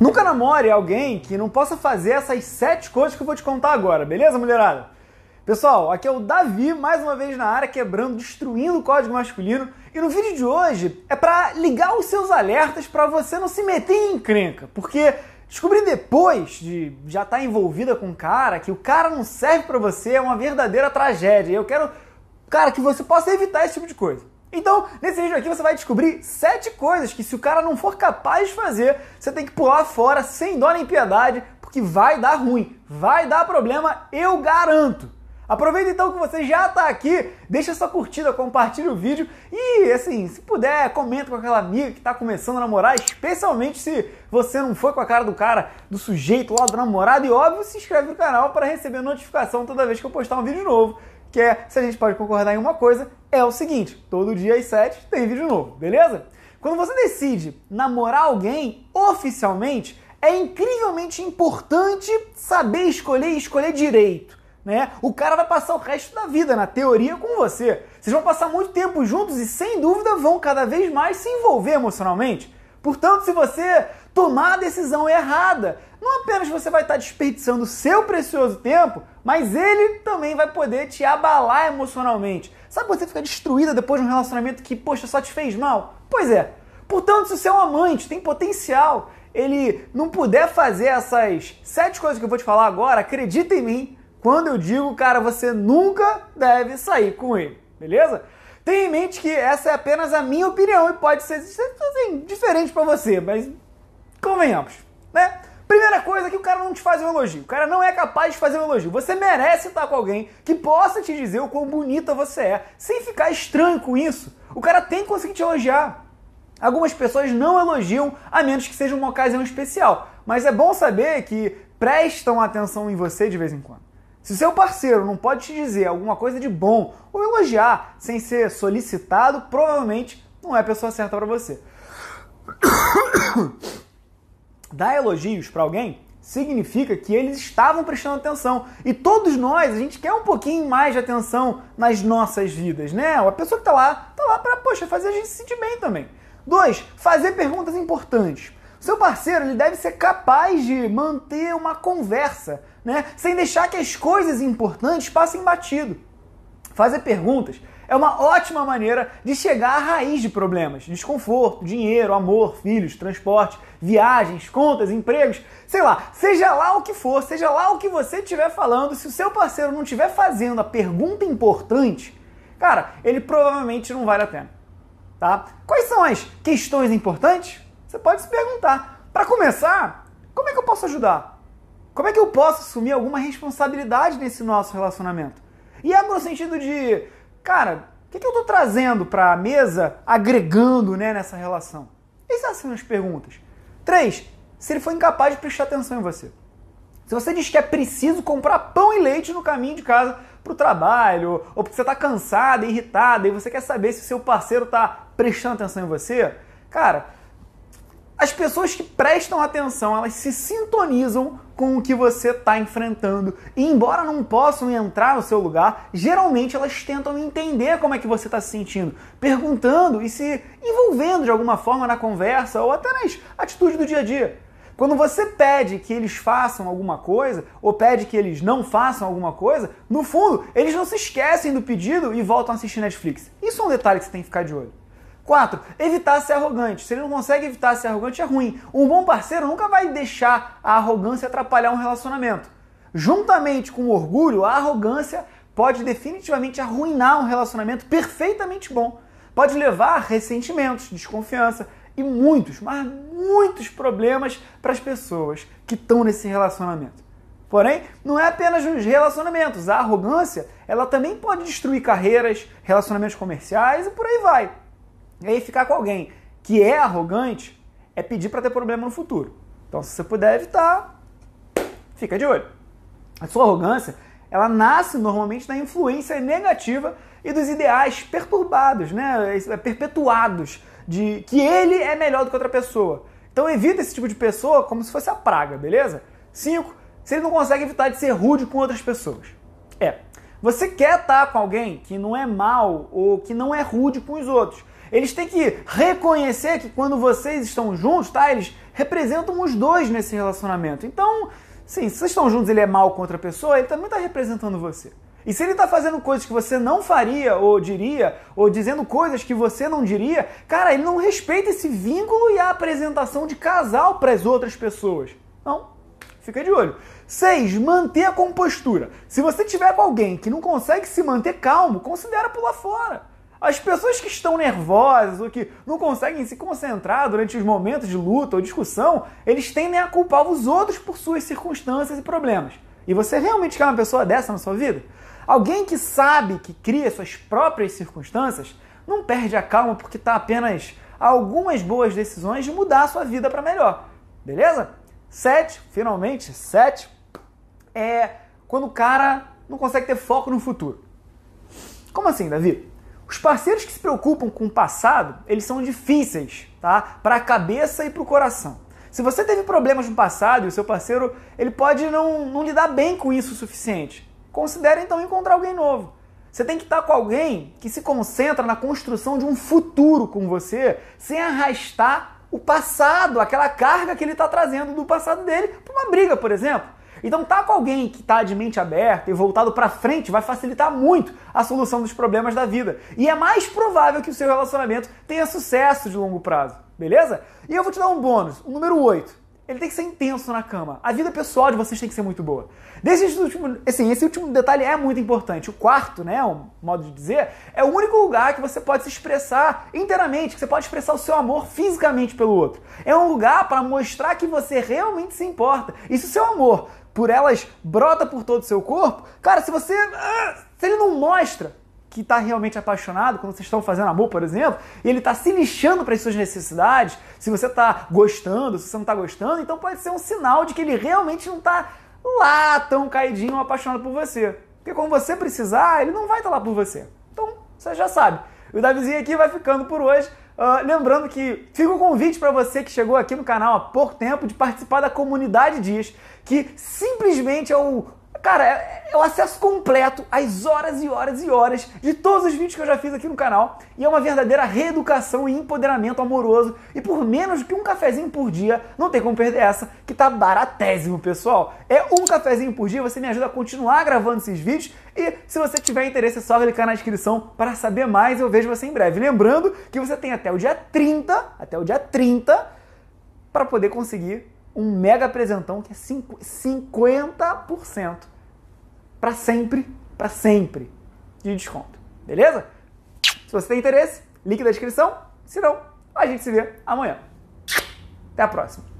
Nunca namore alguém que não possa fazer essas sete coisas que eu vou te contar agora, beleza, mulherada? Pessoal, aqui é o Davi, mais uma vez na área, quebrando, destruindo o código masculino. E no vídeo de hoje é para ligar os seus alertas para você não se meter em encrenca, porque descobrir depois de já estar tá envolvida com o cara que o cara não serve para você é uma verdadeira tragédia. Eu quero, cara, que você possa evitar esse tipo de coisa. Então, nesse vídeo aqui você vai descobrir sete coisas que se o cara não for capaz de fazer, você tem que pular fora sem dó nem piedade, porque vai dar ruim, vai dar problema, eu garanto. Aproveita então que você já está aqui, deixa sua curtida, compartilha o vídeo e, assim, se puder, comenta com aquela amiga que está começando a namorar, especialmente se você não foi com a cara do cara, do sujeito lá, do namorado. E, óbvio, se inscreve no canal para receber notificação toda vez que eu postar um vídeo novo, que é se a gente pode concordar em uma coisa é o seguinte: todo dia às 7 tem vídeo novo, beleza? Quando você decide namorar alguém oficialmente, é incrivelmente importante saber escolher e escolher direito. Né? O cara vai passar o resto da vida, na teoria, com você. Vocês vão passar muito tempo juntos e, sem dúvida, vão cada vez mais se envolver emocionalmente. Portanto, se você tomar a decisão errada, não apenas você vai estar desperdiçando seu precioso tempo, mas ele também vai poder te abalar emocionalmente. Sabe você ficar destruída depois de um relacionamento que, poxa, só te fez mal? Pois é. Portanto, se o seu amante tem potencial, ele não puder fazer essas sete coisas que eu vou te falar agora, acredita em mim quando eu digo, cara, você nunca deve sair com ele, beleza? Tenha em mente que essa é apenas a minha opinião e pode ser assim, diferente para você, mas convenhamos, né? Primeira coisa é que o cara não te faz um elogio. O cara não é capaz de fazer um elogio. Você merece estar com alguém que possa te dizer o quão bonita você é, sem ficar estranho com isso. O cara tem que conseguir te elogiar. Algumas pessoas não elogiam, a menos que seja uma ocasião especial. Mas é bom saber que prestam atenção em você de vez em quando. Se seu parceiro não pode te dizer alguma coisa de bom ou elogiar sem ser solicitado, provavelmente não é a pessoa certa para você dar elogios para alguém, significa que eles estavam prestando atenção. E todos nós, a gente quer um pouquinho mais de atenção nas nossas vidas, né? A pessoa que tá lá, tá lá para, poxa, fazer a gente se sentir bem também. Dois, fazer perguntas importantes. seu parceiro ele deve ser capaz de manter uma conversa, né? Sem deixar que as coisas importantes passem batido. Fazer perguntas é uma ótima maneira de chegar à raiz de problemas: desconforto, dinheiro, amor, filhos, transporte, viagens, contas, empregos, sei lá. Seja lá o que for, seja lá o que você estiver falando, se o seu parceiro não estiver fazendo a pergunta importante, cara, ele provavelmente não vale a pena. Tá? Quais são as questões importantes? Você pode se perguntar. Para começar, como é que eu posso ajudar? Como é que eu posso assumir alguma responsabilidade nesse nosso relacionamento? E é no sentido de cara, o que, que, eu estou trazendo para a mesa, agregando né, nessa relação? Essas são as perguntas. Três, se ele for incapaz de prestar atenção em você. Se você diz que é preciso comprar pão e leite no caminho de casa para o trabalho, ou porque você está cansado, irritado, e você quer saber se o seu parceiro está prestando atenção em você, cara, as pessoas que prestam atenção, elas se sintonizam com o que você está enfrentando. E embora não possam entrar no seu lugar, geralmente elas tentam entender como é que você está se sentindo, perguntando e se envolvendo de alguma forma na conversa ou até nas atitudes do dia a dia. Quando você pede que eles façam alguma coisa, ou pede que eles não façam alguma coisa, no fundo, eles não se esquecem do pedido e voltam a assistir Netflix. Isso é um detalhe que você tem que ficar de olho. Quatro, evitar ser arrogante. Se ele não consegue evitar ser arrogante, é ruim. Um bom parceiro nunca vai deixar a arrogância atrapalhar um relacionamento. Juntamente com o orgulho, a arrogância pode definitivamente arruinar um relacionamento perfeitamente bom. Pode levar a ressentimentos, desconfiança e muitos, mas muitos problemas para as pessoas que estão nesse relacionamento. Porém, não é apenas nos relacionamentos. A arrogância, ela também pode destruir carreiras, relacionamentos comerciais e por aí vai. E aí ficar com alguém que é arrogante é pedir para ter problema no futuro. Então, se você puder evitar, fica de olho. A sua arrogância, ela nasce normalmente da influência negativa e dos ideais perturbados, né, é perpetuados de que ele é melhor do que outra pessoa. Então evita esse tipo de pessoa como se fosse a praga, beleza? 5. Se ele não consegue evitar de ser rude com outras pessoas. É. Você quer estar tá com alguém que não é mal ou que não é rude com os outros. Eles têm que reconhecer que quando vocês estão juntos, tá? Eles representam os dois nesse relacionamento. Então, sim, se vocês estão juntos ele é mal contra a pessoa, ele também está representando você. E se ele está fazendo coisas que você não faria ou diria, ou dizendo coisas que você não diria, cara, ele não respeita esse vínculo e a apresentação de casal para as outras pessoas. Então, fica de olho. 6. Manter a compostura. Se você tiver com alguém que não consegue se manter calmo, considera pular fora. As pessoas que estão nervosas ou que não conseguem se concentrar durante os momentos de luta ou discussão, eles tendem a culpar os outros por suas circunstâncias e problemas. E você realmente quer uma pessoa dessa na sua vida? Alguém que sabe que cria suas próprias circunstâncias não perde a calma porque está apenas algumas boas decisões de mudar a sua vida para melhor. Beleza? Sete, finalmente, sete, é quando o cara não consegue ter foco no futuro. Como assim, Davi? Os parceiros que se preocupam com o passado, eles são difíceis, tá? Para a cabeça e para o coração. Se você teve problemas no passado e o seu parceiro, ele pode não, não lidar bem com isso o suficiente. Considere então encontrar alguém novo. Você tem que estar com alguém que se concentra na construção de um futuro com você, sem arrastar o passado, aquela carga que ele está trazendo do passado dele para uma briga, por exemplo. Então, estar tá com alguém que está de mente aberta e voltado para frente vai facilitar muito a solução dos problemas da vida. E é mais provável que o seu relacionamento tenha sucesso de longo prazo, beleza? E eu vou te dar um bônus, o número 8. Ele tem que ser intenso na cama. A vida pessoal de vocês tem que ser muito boa. esse último, assim, esse último detalhe é muito importante. O quarto, né, é um modo de dizer, é o único lugar que você pode se expressar inteiramente, que você pode expressar o seu amor fisicamente pelo outro. É um lugar para mostrar que você realmente se importa. E se o seu amor por elas brota por todo o seu corpo, cara, se você ah, se ele não mostra, que está realmente apaixonado, quando vocês estão fazendo amor, por exemplo, e ele está se lixando para as suas necessidades, se você está gostando, se você não está gostando, então pode ser um sinal de que ele realmente não está lá tão caidinho apaixonado por você. Porque quando você precisar, ele não vai estar tá lá por você. Então, você já sabe. O Davizinho aqui vai ficando por hoje. Uh, lembrando que fica o um convite para você que chegou aqui no canal há pouco tempo de participar da comunidade Dias, que simplesmente é o Cara, é, é o acesso completo às horas e horas e horas de todos os vídeos que eu já fiz aqui no canal. E é uma verdadeira reeducação e empoderamento amoroso. E por menos que um cafezinho por dia, não tem como perder essa, que tá baratésimo, pessoal. É um cafezinho por dia, você me ajuda a continuar gravando esses vídeos. E se você tiver interesse, é só clicar na descrição para saber mais. Eu vejo você em breve. Lembrando que você tem até o dia 30, até o dia 30, para poder conseguir um mega presentão que é 50% para sempre, para sempre de desconto. Beleza? Se você tem interesse, link na descrição. Se não, a gente se vê amanhã. Até a próxima.